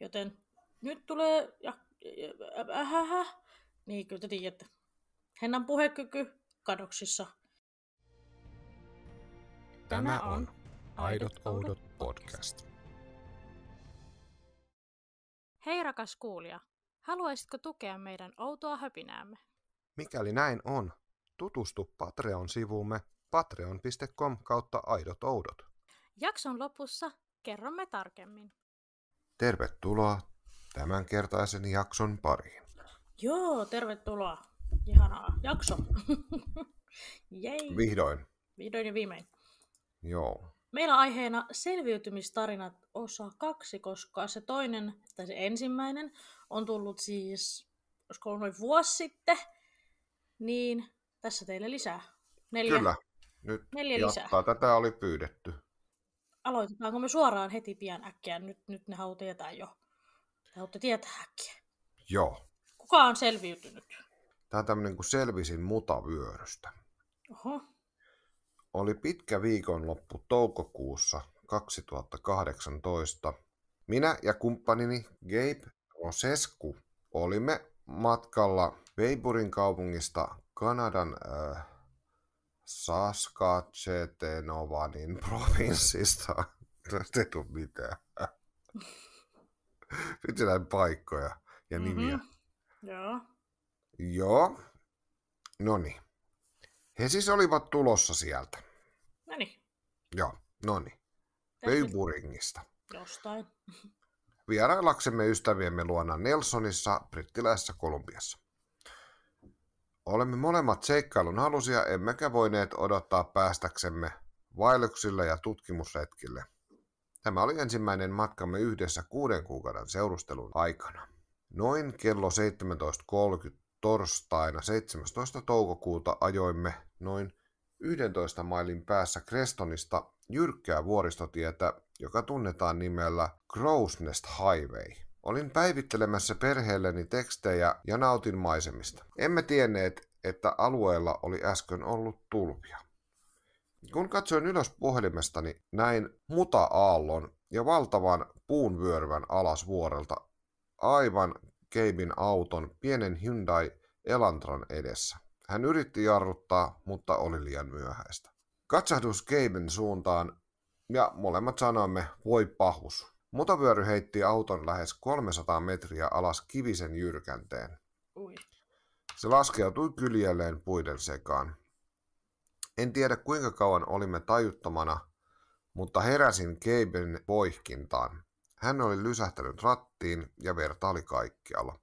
Joten nyt tulee... Ja, äh. Niin, kyllä te tiedätte. Hennan puhekyky kadoksissa. Tämä on Aidot oudot podcast. Hei rakas kuulija, haluaisitko tukea meidän outoa höpinäämme? Mikäli näin on, tutustu Patreon-sivuumme patreon.com kautta aidot oudot. Jakson lopussa kerromme tarkemmin. Tervetuloa tämänkertaisen jakson pariin. Joo, tervetuloa. Ihanaa. Jakso. Jei. Vihdoin. Vihdoin ja viimein. Joo. Meillä aiheena selviytymistarinat osa kaksi, koska se toinen, tai se ensimmäinen, on tullut siis, olisiko ollut noin vuosi sitten, niin tässä teille lisää. Neljä. Kyllä. Nyt Neljä lisää. Tätä oli pyydetty. Aloitetaanko me suoraan heti pian äkkiä? Nyt, nyt ne haluaa tietää jo. Ne haluatte tietää äkkiä. Joo. Kuka on selviytynyt? Tämä on tämmöinen kuin selvisin mutavyörystä. Oho. Oli pitkä viikonloppu toukokuussa 2018. Minä ja kumppanini Gabe Rosescu olimme matkalla Weiburin kaupungista Kanadan äh, Saskatchewanin provinssista. Tästä ei tule mitään. Vitsi näin paikkoja ja mm-hmm. nimiä. Joo. Joo. No niin. He siis olivat tulossa sieltä. No niin. Joo, no niin. Pöyburingista. Jostain. Vieraillaksemme ystäviemme luona Nelsonissa, brittiläisessä Kolumbiassa. Olemme molemmat seikkailun halusia, emmekä voineet odottaa päästäksemme vaelluksille ja tutkimusretkille. Tämä oli ensimmäinen matkamme yhdessä kuuden kuukauden seurustelun aikana. Noin kello 17.30 torstaina 17. toukokuuta ajoimme noin 11 mailin päässä Crestonista jyrkkää vuoristotietä, joka tunnetaan nimellä Crowsnest Highway. Olin päivittelemässä perheelleni tekstejä ja nautin maisemista. Emme tienneet, että alueella oli äsken ollut tulvia. Kun katsoin ylös puhelimestani, näin muta-aallon ja valtavan puun vyöryvän alas vuorelta aivan Keibin auton pienen Hyundai Elantran edessä. Hän yritti jarruttaa, mutta oli liian myöhäistä. Katsahdus Keibin suuntaan ja molemmat sanoimme voi pahus. Motovyöry heitti auton lähes 300 metriä alas kivisen jyrkänteen. Ui. Se laskeutui kyljelleen puiden sekaan. En tiedä kuinka kauan olimme tajuttomana, mutta heräsin Keiben voihkintaan. Hän oli lysähtänyt rattiin ja verta oli kaikkialla.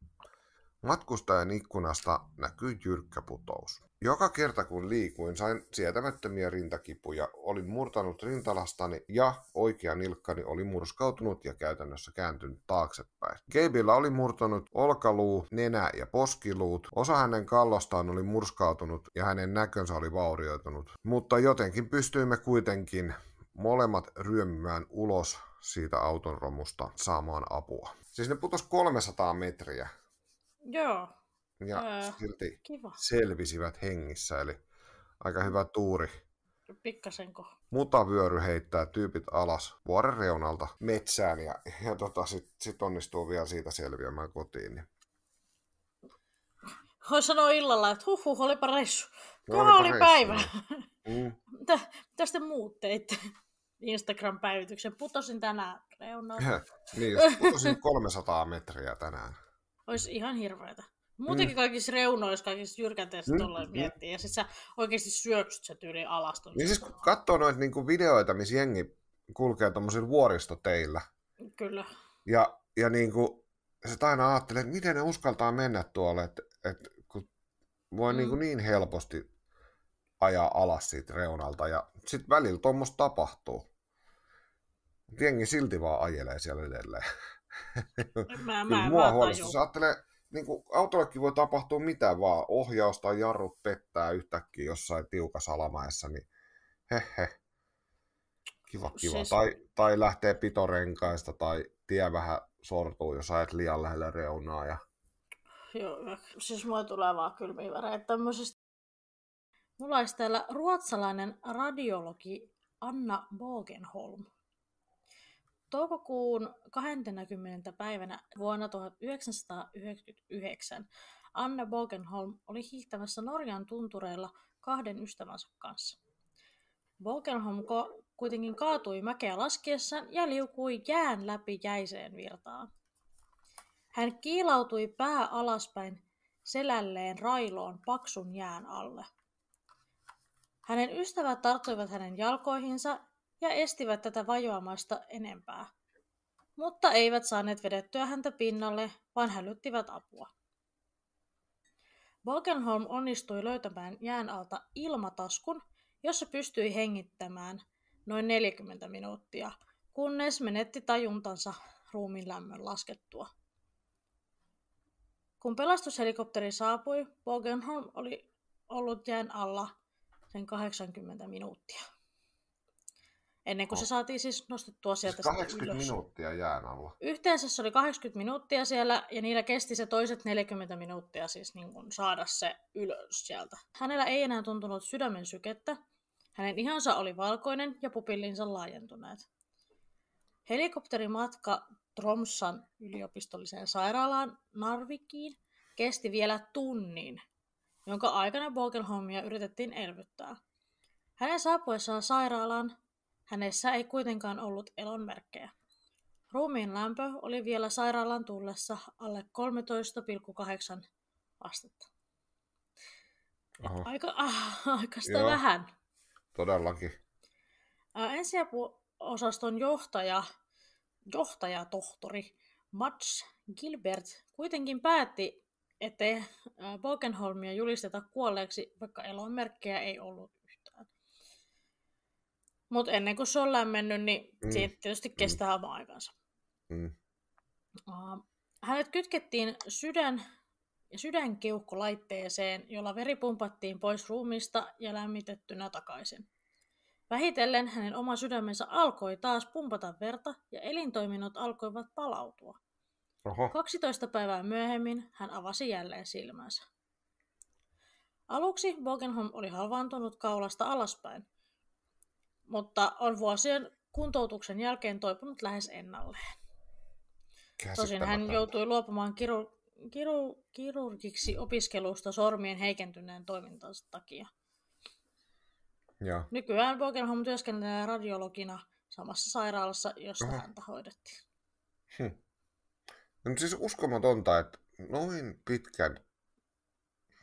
Matkustajan ikkunasta näkyi jyrkkä putous. Joka kerta kun liikuin, sain sietämättömiä rintakipuja, olin murtanut rintalastani ja oikea nilkkani oli murskautunut ja käytännössä kääntynyt taaksepäin. Keibillä oli murtanut olkaluu, nenä ja poskiluut, osa hänen kallostaan oli murskautunut ja hänen näkönsä oli vaurioitunut, mutta jotenkin pystyimme kuitenkin molemmat ryömimään ulos siitä auton romusta saamaan apua. Siis ne putos 300 metriä Joo. Ja öö, silti kiva. selvisivät hengissä, eli aika hyvä tuuri. Pikkasenko. Mutavyöry heittää tyypit alas vuoren reunalta metsään ja, ja tota, sitten sit onnistuu vielä siitä selviämään kotiin. Niin. Hän sanoi illalla, että huh, huh olipa reissu. Kova oli päivä. Niin. Mm. Mitä, mitä sitten muut teitte? Instagram-päivityksen. Putosin tänään reunaan. niin, putosin 300 metriä tänään olisi ihan hirveätä. Muutenkin mm. kaikissa reunoissa, kaikissa jyrkänteissä mm. tuolla miettii. Ja sit sä oikeasti syöksyt se tyyli alas. Niin siis kun katsoo noita niinku videoita, missä jengi kulkee tuommoisilla vuoristoteillä. Kyllä. Ja, ja niinku, sä aina ajattelee, että miten ne uskaltaa mennä tuolle, että et, kun voi niinku mm. niinku niin helposti ajaa alas siitä reunalta. Ja sitten välillä tuommoista tapahtuu. Jengi silti vaan ajelee siellä edelleen. mä, mä, mua huolestuttaa. Siis ajattelee, niin autollekin voi tapahtua mitä vaan. Ohjaus tai jarrut pettää yhtäkkiä jossain tiukassa alamaessa, niin hehe. Kiva, kiva. Siis... Tai, tai lähtee pitorenkaista tai tie vähän sortuu, jos ajat liian lähellä reunaa. Ja... Joo, siis mua tulee vaan kylmiä värejä tämmöisestä. Mulla olisi täällä ruotsalainen radiologi Anna Bogenholm. Toukokuun 20. päivänä vuonna 1999 Anne Bogenholm oli hiihtämässä Norjan tuntureilla kahden ystävänsä kanssa. Bogenholm ko- kuitenkin kaatui mäkeä laskiessaan ja liukui jään läpi jäiseen virtaan. Hän kiilautui pää alaspäin selälleen railoon paksun jään alle. Hänen ystävät tarttuivat hänen jalkoihinsa ja estivät tätä vajoamasta enempää. Mutta eivät saaneet vedettyä häntä pinnalle, vaan hälyttivät apua. Bogenholm onnistui löytämään jään alta ilmataskun, jossa pystyi hengittämään noin 40 minuuttia, kunnes menetti tajuntansa ruumin lämmön laskettua. Kun pelastushelikopteri saapui, Bogenholm oli ollut jään alla sen 80 minuuttia ennen kuin no. se oh. saatiin siis nostettua siis sieltä siis 80 ylös. minuuttia jään alla. Yhteensä se oli 80 minuuttia siellä, ja niillä kesti se toiset 40 minuuttia siis niin kuin saada se ylös sieltä. Hänellä ei enää tuntunut sydämen sykettä, hänen ihansa oli valkoinen ja pupillinsa laajentuneet. Helikopterimatka Tromsan yliopistolliseen sairaalaan Narvikiin kesti vielä tunnin, jonka aikana Bogelholmia yritettiin elvyttää. Hänen saapuessaan sairaalaan Hänessä ei kuitenkaan ollut elonmerkkejä. Ruumiin lämpö oli vielä sairaalan tullessa alle 13,8 astetta. Aika, ah, aika sitä Joo, vähän. Todellakin. Ensiapuosaston johtaja, johtaja tohtori Mats Gilbert kuitenkin päätti, ettei Bogenholmia julisteta kuolleeksi, vaikka elonmerkkejä ei ollut mutta ennen kuin se on lämmennyt, niin mm. siitä tietysti mm. kestää mm. oma aikansa. Mm. Uh, hänet kytkettiin sydän ja sydänkeuhkolaitteeseen, jolla veri pumpattiin pois ruumista ja lämmitettynä takaisin. Vähitellen hänen oma sydämensä alkoi taas pumpata verta ja elintoiminnot alkoivat palautua. Oho. 12 päivää myöhemmin hän avasi jälleen silmänsä. Aluksi Bogenholm oli halvaantunut kaulasta alaspäin, mutta on vuosien kuntoutuksen jälkeen toipunut lähes ennalleen. Tosin hän joutui luopumaan kiru, kiru, kirurgiksi opiskelusta sormien heikentyneen toimintansa takia. Ja. Nykyään Bogenholm työskentelee radiologina samassa sairaalassa, jossa Aha. häntä hoidettiin. Hm. No, siis uskomatonta, että noin pitkän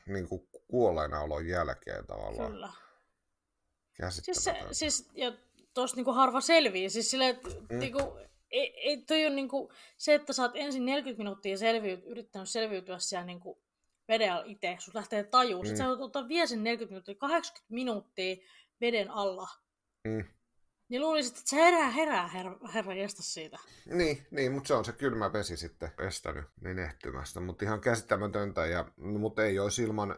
niin kuin kuoleenaolon jälkeen tavallaan. Kyllä. Siis, se, siis ja tuossa niinku harva selviää. Siis sille, et, mm. niinku, ei, e, ei on niinku, se, että sä oot ensin 40 minuuttia selviyt, yrittänyt selviytyä siellä niinku veden alla itse, sun lähtee tajuun. Mm. Sitten sä ottaa vielä sen 40 minuuttia, 80 minuuttia veden alla. Mm. Niin luulisit, että se herää, herää, herra, herra jästä siitä. Niin, niin, mutta se on se kylmä vesi sitten estänyt menehtymästä. Mutta ihan käsittämätöntä, ja, mutta ei olisi ilman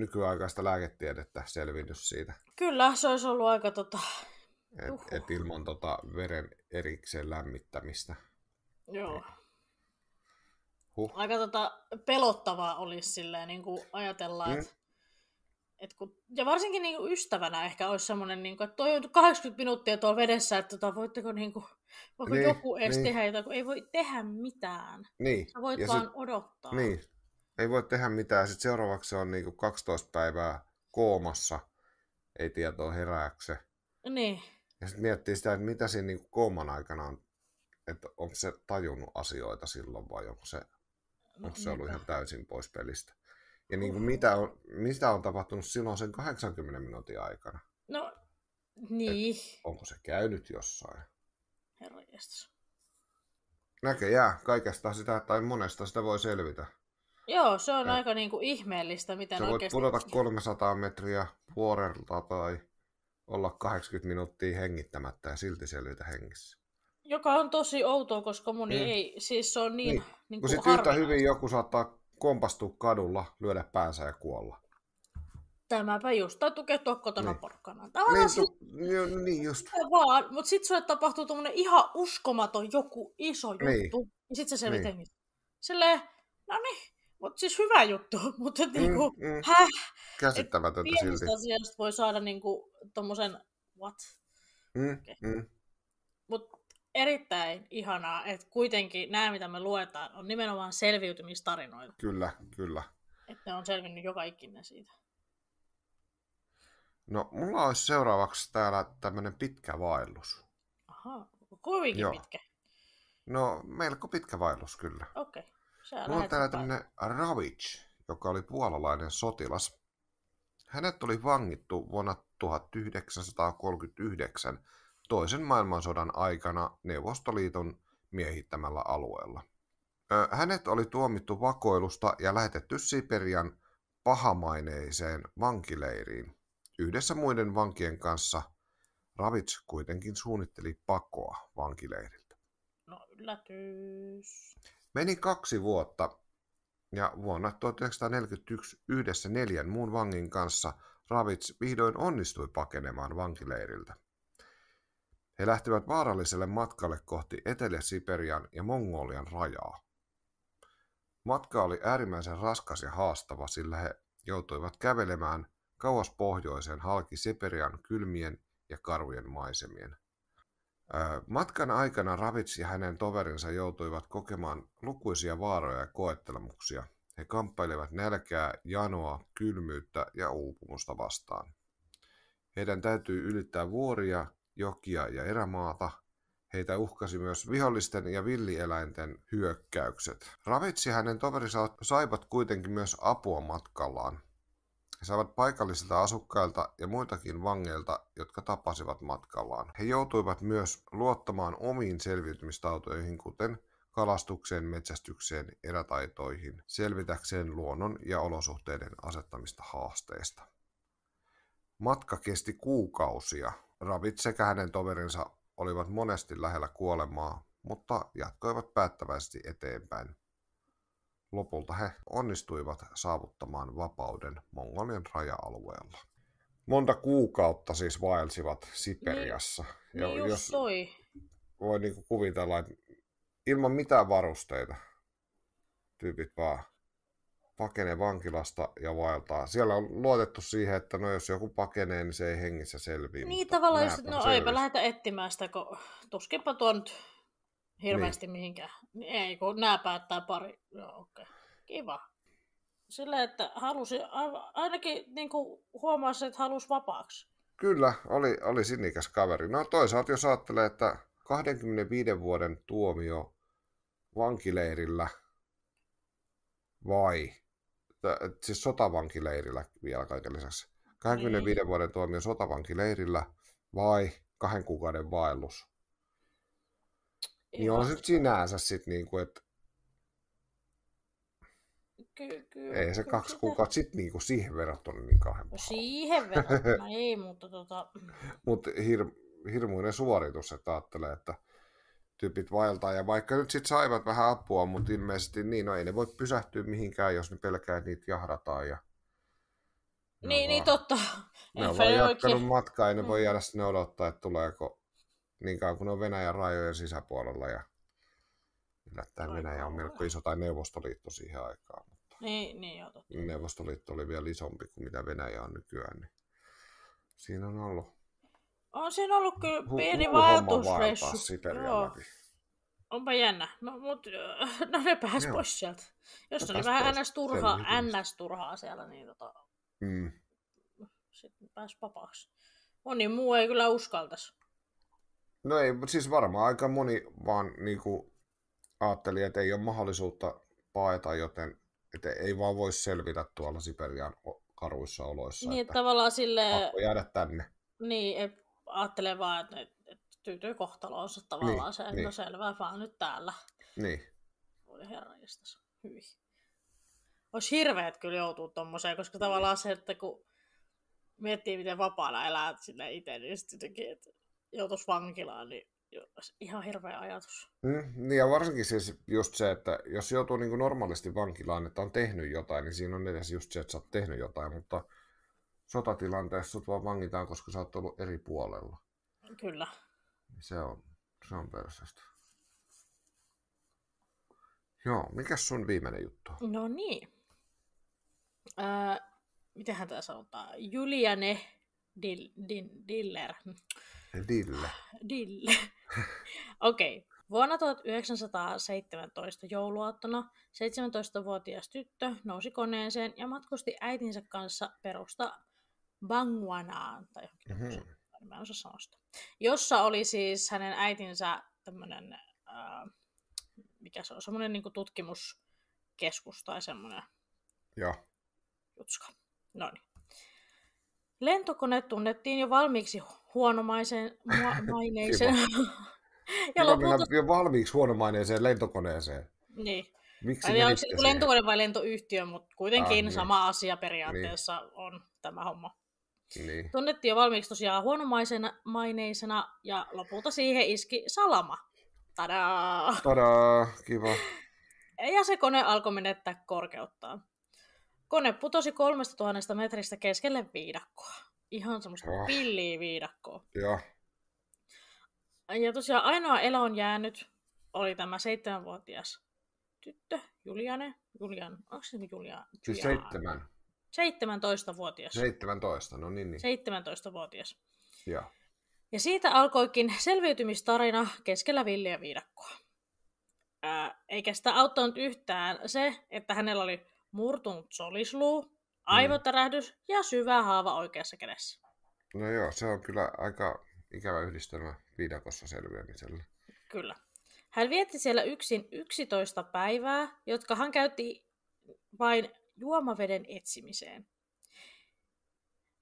nykyaikaista lääketiedettä selvinnyt siitä. Kyllä, se olisi ollut aika tota... Et, uhuh. et ilman tota veren erikseen lämmittämistä. Joo. Niin. Huh. Aika tota pelottavaa olisi silleen, niin kuin ajatellaan, mm. että et kun, ja varsinkin niin kuin ystävänä ehkä olisi semmoinen, niin kuin, että toi on 80 minuuttia tuolla vedessä, että tota, voitteko niin kuin, voiko niin, joku edes niin. tehdä jotain, kun ei voi tehdä mitään. Niin. Sä voit ja vaan se, odottaa. Niin, ei voi tehdä mitään. Sitten seuraavaksi on niinku 12 päivää koomassa, ei tietoa herääkse. Niin. Ja sitten miettii sitä, että mitä siinä niinku kooman aikana on, että onko se tajunnut asioita silloin vai onko se, no, onko se ollut ihan täysin pois pelistä. Ja niin kuin uhuh. mitä, on, mitä on tapahtunut silloin sen 80 minuutin aikana? No, niin. Et onko se käynyt jossain? Herra Näköjään, kaikesta sitä tai monesta sitä voi selvitä. Joo, se on ja aika niinku ihmeellistä, miten sä oikeasti... voit pudota 300 metriä vuorelta tai olla 80 minuuttia hengittämättä ja silti selvitä hengissä. Joka on tosi outoa, koska moni niin. ei, siis se on niin, niin. niin kuin sit yhtä hyvin joku saattaa kompastua kadulla, lyödä päänsä ja kuolla. Tämäpä just, tai tukehtua kotona niin. porkkana. Tavallaan niin, tu- siis- niin, jo, niin just. vaan, mutta sitten sulle tapahtuu tuommoinen ihan uskomaton joku iso niin. juttu, ja niin sitten sä selvit niin. hengissä. Silleen, no niin, mutta siis hyvä juttu, mutta mm, niinku, mm. häh. Käsittämätöntä silti. asiasta voi saada niinku tommosen, what? Mm, okay. mm. Mutta erittäin ihanaa, että kuitenkin nämä, mitä me luetaan, on nimenomaan selviytymistarinoita. Kyllä, kyllä. Että ne on selvinnyt joka ikinä siitä. No, mulla olisi seuraavaksi täällä tämmöinen pitkä vaellus. Aha, kuinka pitkä? No, melko pitkä vaellus kyllä. Okei. Okay. Mulla on täällä tämmöinen Ravitch, joka oli puolalainen sotilas. Hänet oli vangittu vuonna 1939 toisen maailmansodan aikana Neuvostoliiton miehittämällä alueella. Hänet oli tuomittu vakoilusta ja lähetetty Siperian pahamaineiseen vankileiriin. Yhdessä muiden vankien kanssa Ravits kuitenkin suunnitteli pakoa vankileiriltä. No yllätys. Meni kaksi vuotta ja vuonna 1941 yhdessä neljän muun vangin kanssa Ravits vihdoin onnistui pakenemaan vankileiriltä. He lähtivät vaaralliselle matkalle kohti Etelä-Siperian ja Mongolian rajaa. Matka oli äärimmäisen raskas ja haastava, sillä he joutuivat kävelemään kauas pohjoiseen halki Siperian kylmien ja karvojen maisemien. Matkan aikana Ravits ja hänen toverinsa joutuivat kokemaan lukuisia vaaroja ja koettelemuksia. He kamppailevat nälkää, janoa, kylmyyttä ja uupumusta vastaan. Heidän täytyy ylittää vuoria, jokia ja erämaata. Heitä uhkasi myös vihollisten ja villieläinten hyökkäykset. Ravitsi ja hänen toverinsa saivat kuitenkin myös apua matkallaan koska saivat paikallisilta asukkailta ja muitakin vangeilta, jotka tapasivat matkallaan. He joutuivat myös luottamaan omiin selviytymistautoihin, kuten kalastukseen, metsästykseen, erätaitoihin, selvitäkseen luonnon ja olosuhteiden asettamista haasteista. Matka kesti kuukausia. Ravit sekä hänen toverinsa olivat monesti lähellä kuolemaa, mutta jatkoivat päättävästi eteenpäin. Lopulta he onnistuivat saavuttamaan vapauden Mongolian raja-alueella. Monta kuukautta siis vaelsivat Siperiassa. Niin, ja niin jos toi. Voi niinku kuvitella, että ilman mitään varusteita tyypit vaan pakenee vankilasta ja vaeltaa. Siellä on luotettu siihen, että no jos joku pakenee, niin se ei hengissä selviä. Niin tavallaan, jos, no selvisi. eipä lähdetä etsimään sitä, kun tuskinpa tuo nyt hirveästi niin. mihinkään. Niin ei, kun nämä päättää pari. Joo, okei. Okay. Kiva. Sillä, että halusi, ainakin niin kuin huomasi, että halusi vapaaksi. Kyllä, oli, oli sinikäs kaveri. No toisaalta jos ajattelee, että 25 vuoden tuomio vankileirillä vai, siis sotavankileirillä vielä kaiken lisäksi. 25 niin. vuoden tuomio sotavankileirillä vai kahden kuukauden vaellus niin on se sinänsä sitten niinku, että Kyllä, kyllä, ei se kyllä kaksi sitä... kuukautta sitten niinku siihen verrattuna niin kauhean no paha. Siihen verrattuna ei, mutta tota... Mut hir, hirmuinen suoritus, että ajattelee, että tyypit vaeltaa. Ja vaikka nyt sitten saivat vähän apua, mutta ilmeisesti niin, no ei ne voi pysähtyä mihinkään, jos ne pelkää, että niitä jahdataan. Ja... Niin, niin, vaan... niin totta. Ne on vaan jatkanut matkaa ja ne voi mm. jäädä sinne odottaa, että tuleeko niin kauan kuin on Venäjän rajojen sisäpuolella ja yllättäen Venäjä on melko iso tai Neuvostoliitto siihen aikaan. Mutta niin, niin joo, totta. Neuvostoliitto oli vielä isompi kuin mitä Venäjä on nykyään, niin siinä on ollut on siinä ollut kyllä pieni vaeltusreissu. Onpa jännä. No, mut, no ne pääs Joo. pois sieltä. Jos ne no oli vähän ns. turhaa, ns. turhaa siellä, niin tota, mm. sitten pääs vapaaksi. Moni muu ei kyllä uskaltaisi. No ei, mutta siis varmaan aika moni vaan kuin niinku ajatteli, että ei ole mahdollisuutta paeta, joten että ei vaan voi selvitä tuolla Siperian karuissa oloissa. Niin, että tavallaan sille... jäädä tänne. Niin, ajattelee vaan, että, että tyytyy kohtaloonsa tavallaan niin, se, että niin. no selvä, vaan nyt täällä. Niin. Voi herra hyi. Olisi hirveet kyllä joutuu tuommoiseen, koska niin. tavallaan se, että kun miettii, miten vapaana elää sinne itse, niin sitten jotenkin, että joutuisi vankilaan, niin ihan hirveä ajatus. Mm, niin, ja varsinkin siis just se, että jos joutuu niin kuin normaalisti vankilaan, että on tehnyt jotain, niin siinä on edes just se, että sä oot tehnyt jotain, mutta sotatilanteessa sut vaan vangitaan, koska sä oot ollut eri puolella. Kyllä. Se on, se on persästä. Joo, mikä sun viimeinen juttu No niin. Öö, äh, mitenhän tämä sanotaan? Juliane Dil, Dill- Diller. Dille. Dille. Okei. Okay. Vuonna 1917 jouluaattona 17-vuotias tyttö nousi koneeseen ja matkusti äitinsä kanssa perusta Bangwanaan, tai johonkin mm-hmm. en osaa sanoa sitä, jossa oli siis hänen äitinsä tämmöinen, äh, mikä se on, semmoinen niin tutkimuskeskus tai semmoinen Joo. jutska. No niin. Lentokone tunnettiin jo valmiiksi huonomaisen mua- maineisen. ja lopulta... jo valmiiksi huonomaineeseen lentokoneeseen. Niin. Miksi Eli onko niin, se lentokone vai lentoyhtiö, mutta kuitenkin ah, niin. sama asia periaatteessa niin. on tämä homma. Niin. Tunnettiin jo valmiiksi tosiaan huonomaisena maineisena ja lopulta siihen iski salama. Tadaa! Tadaa, kiva. Ja se kone alkoi menettää korkeuttaan. Kone putosi 3000 metristä keskelle viidakkoa. Ihan semmoista oh. pilliä viidakkoa. Ja. Ja tosiaan ainoa eloon jäänyt oli tämä seitsemänvuotias tyttö, Juliane. Julian, onko se Julian? Siis seitsemän. 17-vuotias. 17, no niin. niin. 17-vuotias. Ja. Ja siitä alkoikin selviytymistarina keskellä villiä viidakkoa. Ää, eikä sitä auttanut yhtään se, että hänellä oli murtunut solisluu, mm. aivotärähdys ja syvä haava oikeassa kädessä. No joo, se on kyllä aika ikävä yhdistelmä viidakossa selviämiselle. Kyllä. Hän vietti siellä yksin 11 päivää, jotka hän käytti vain juomaveden etsimiseen.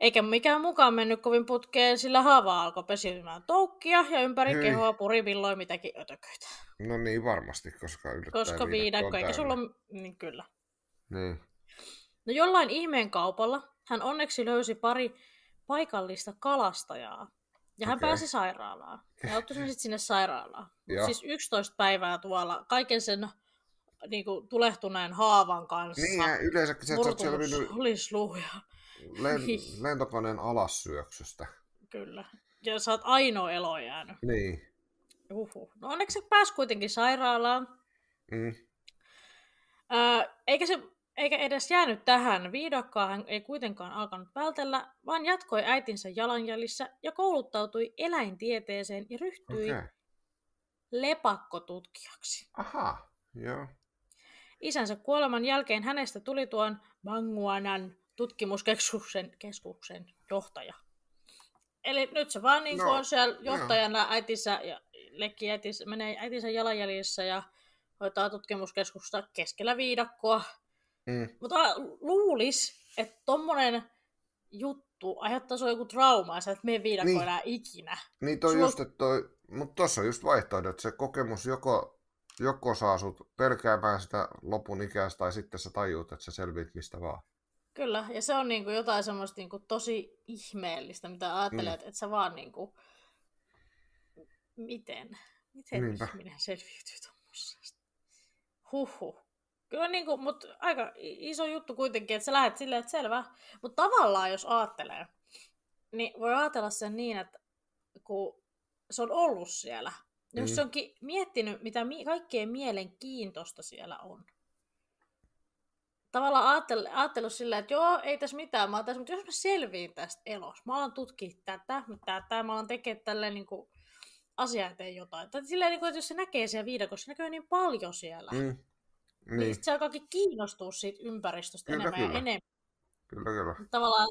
Eikä mikään mukaan mennyt kovin putkeen, sillä haava alkoi pesimään toukkia ja ympäri Hei. kehoa puri milloin mitäkin ötököitä. No niin, varmasti, koska yllättäen Koska viidakko, eikä sulla... Niin kyllä. Niin. No jollain ihmeen kaupalla hän onneksi löysi pari paikallista kalastajaa. Ja hän okay. pääsi sairaalaan. Ja otti sen sitten sinne sairaalaan. Joo. Siis 11 päivää tuolla kaiken sen niin kuin, tulehtuneen haavan kanssa. Niin, ja yleensä se, että siellä minun... Lisluja. Len, niin. lentokoneen alassyöksystä. Kyllä. Ja sä oot ainoa elo jäänyt. Niin. Uhu, No onneksi se pääsi kuitenkin sairaalaan. Mm. Öö, eikä se eikä edes jäänyt tähän, viidakkaa hän ei kuitenkaan alkanut vältellä, vaan jatkoi äitinsä jalanjäljissä ja kouluttautui eläintieteeseen ja ryhtyi okay. lepakkotutkijaksi. Aha, joo. Isänsä kuoleman jälkeen hänestä tuli tuon Banguanan tutkimuskeskuksen keskuksen johtaja. Eli nyt se vaan niin no, on siellä johtajana no. äitinsä ja leikki äitinsä, menee äitinsä jalanjäljissä ja hoitaa tutkimuskeskusta keskellä viidakkoa. Mm. Mutta luulis, että tommonen juttu aiheuttaa sulle joku trauma, sä et mene viidakko niin. enää ikinä. Niin toi just, että toi, mutta tossa on just vaihtoehto, että se kokemus joko, joko saa sut pelkäämään sitä lopun ikästä tai sitten sä tajuut, että sä selviit mistä vaan. Kyllä, ja se on niinku jotain semmoista niinku tosi ihmeellistä, mitä ajattelet, mm. että sä vaan niinku... Miten? Miten Niinpä. ihminen selviytyy tuommoisesta? Huhhuh. Kyllä niin kuin, mutta aika iso juttu kuitenkin, että sä lähdet silleen, että selvä. Mutta tavallaan jos ajattelee, niin voi ajatella sen niin, että kun se on ollut siellä, niin mm. jos se onkin miettinyt, mitä mi- kaikkea mielenkiintoista siellä on. Tavallaan ajattelu, ajattelu silleen, että joo, ei tässä mitään, mä oon tässä, mutta jos mä selviin tästä elossa, mä alan tutkia tätä, tätä, mä alan tekemään tälleen niin kuin asia eteen jotain. Tai silleen, niin kuin, että jos se näkee siellä viidakossa, se näkyy niin paljon siellä. Mm niin. niin se alkaakin kiinnostua siitä ympäristöstä kyllä, enemmän kyllä. ja enemmän. Kyllä, kyllä. Tavallaan,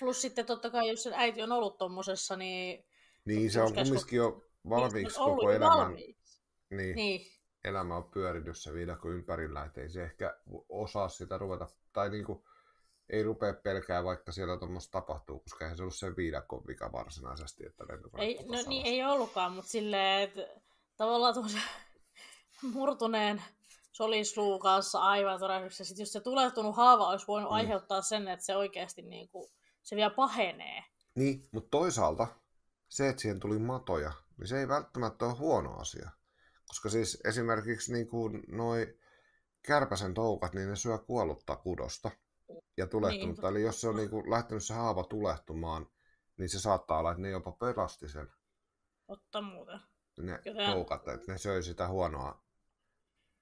plus sitten totta kai, jos sen äiti on ollut tuommoisessa, niin... Niin, se on kumminkin jo niin valmiiksi koko elämän. Niin. niin. Elämä on pyöritys se viidakko ympärillä, ettei se ehkä osaa sitä ruveta, tai niinku, ei rupea pelkää, vaikka siellä tuommoista tapahtuu, koska eihän se ollut sen viidakon vika varsinaisesti, että ei, No niin, ei ollutkaan, mutta silleen, että tavallaan tuossa murtuneen solinsluu kanssa aivan todennäköisesti. Sitten jos se tulehtunut haava olisi voinut mm. aiheuttaa sen, että se oikeasti niin kuin, se vielä pahenee. Niin, mutta toisaalta se, että siihen tuli matoja, niin se ei välttämättä ole huono asia. Koska siis esimerkiksi niin kuin noi kärpäsen toukat, niin ne syö kuollutta kudosta ja tulehtunutta. Niin. Eli jos se on niin kuin lähtenyt se haava tulehtumaan, niin se saattaa olla, että ne jopa pelasti sen. Totta muuten. Ne Joten... toukat, että ne söi sitä huonoa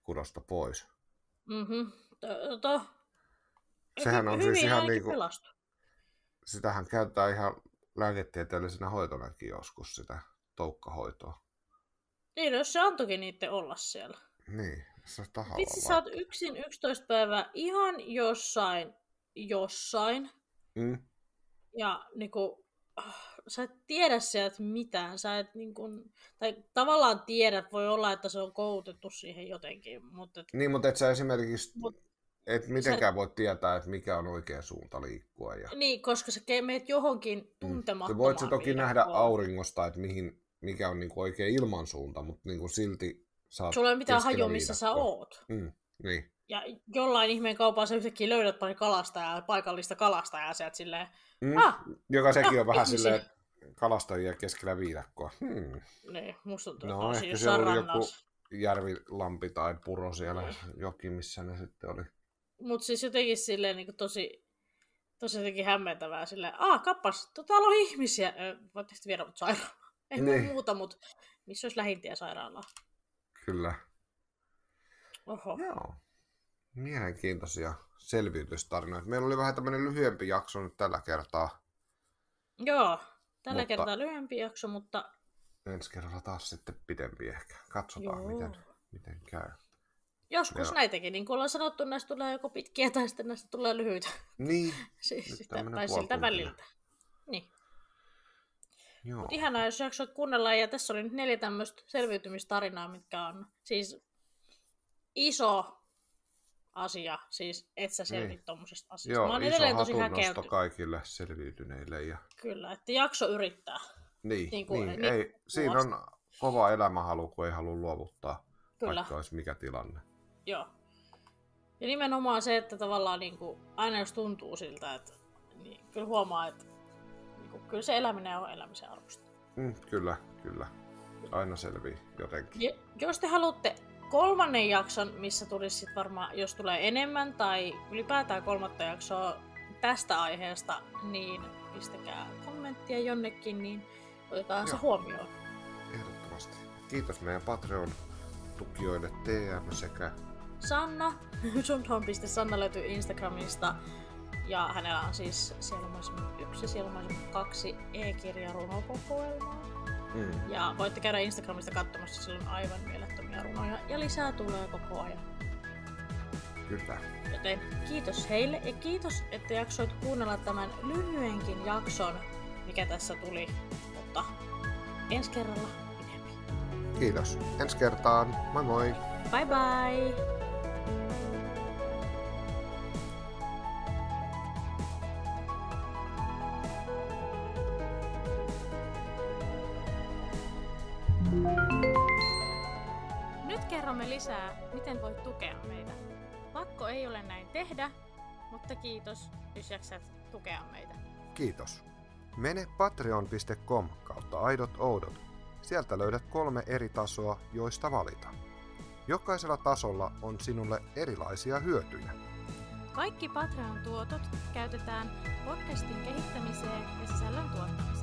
kudosta pois. Mm-hmm. Sehän on siis ihan niin kuin, sitähän käytetään ihan lääketieteellisenä hoitonakin joskus sitä toukkahoitoa. Niin, jos no, se antokin niiden olla siellä. Niin, se on tahalla. Vitsi, sä oot yksin 11 päivää ihan jossain, jossain. Mm. Ja niinku, ah, sä et tiedä sieltä mitään, sä et niin kun, tai tavallaan tiedät, voi olla, että se on koulutettu siihen jotenkin, mutta... Et, niin, mutta et sä esimerkiksi, mut, et mitenkään sä... voi tietää, että mikä on oikea suunta liikkua. Ja... Niin, koska sä meet johonkin mm. tuntemattomaan. Mm. Voit sä toki nähdä kohdalla. auringosta, että mihin, mikä on niin oikea ilmansuunta, mutta niin silti sä Sulla ei mitään hajua, missä sä oot. Mm, niin. Ja jollain ihmeen kaupassa yhtäkkiä löydät pari kalastajaa, paikallista kalastajaa sieltä silleen, mm, ah, Joka ah, sekin ah, on vähän ihmisiä. silleen, kalastajia keskellä viidakkoa. Hmm. Niin, musta tuntuu, no, ehkä se joku järvilampi tai puro siellä mm. joki, missä ne sitten oli. Mutta siis jotenkin silleen niin tosi, tosi jotenkin hämmentävää silleen, aa kappas, tota täällä on ihmisiä, voitteko viedä mut sairaalaan? Ei niin. muuta, mutta missä olisi lähintiä sairaalaa? Kyllä. Oho. Joo. Mielenkiintoisia selviytystarinoita. Meillä oli vähän tämmöinen lyhyempi jakso nyt tällä kertaa. Joo, Tällä mutta... kertaa lyhyempi jakso, mutta... Ensi kerralla taas sitten pitempi ehkä. Katsotaan, miten, miten käy. Joskus ja... näitäkin, niin kuin ollaan sanottu, näistä tulee joko pitkiä tai sitten näistä tulee lyhyitä. Niin, siis sitä, tai siltä väliltä. Niin. Joo. Mut ihanaa, jos jaksot kuunnella, ja tässä oli nyt neljä tämmöistä selviytymistarinaa, mitkä on siis iso asia, siis et sä selvit niin. tommosesta asioista. Joo, Mä oon edelleen tosi kaikille selviytyneille. Ja... Kyllä, että jakso yrittää. Niin, niin, kuin, niin, niin ei, siinä on kova elämänhalu, kun ei halua luovuttaa, Kyllä. vaikka olisi mikä tilanne. Joo. Ja nimenomaan se, että tavallaan niin kuin, aina jos tuntuu siltä, että niin kyllä huomaa, että niin kuin, kyllä se eläminen on elämisen arvosta. Mm, kyllä, kyllä. Aina selvii jotenkin. Ja, jos te haluatte kolmannen jakson, missä tulisi sitten varmaan, jos tulee enemmän tai ylipäätään kolmatta jaksoa tästä aiheesta, niin pistäkää kommenttia jonnekin, niin otetaan se huomioon. Ehdottomasti. Kiitos meidän Patreon-tukijoille TM sekä Sanna. Sanna löytyy Instagramista. Ja hänellä on siis Sielumaisemmin yksi, Sielumaisemmin kaksi e-kirja runokokoelmaa. Mm. Ja voitte käydä Instagramista katsomassa, silloin aivan mielettömän runoja ja lisää tulee koko ajan. Kyllä. Joten kiitos heille ja kiitos, että jaksoit kuunnella tämän lyhyenkin jakson, mikä tässä tuli. Mutta ensi kerralla pidempi. Kiitos. Ensi kertaan. Moi moi. Bye bye. ei ole näin tehdä, mutta kiitos, jos jaksat tukea meitä. Kiitos. Mene patreon.com kautta aidot oudot. Sieltä löydät kolme eri tasoa, joista valita. Jokaisella tasolla on sinulle erilaisia hyötyjä. Kaikki Patreon-tuotot käytetään podcastin kehittämiseen ja sisällön tuottamiseen.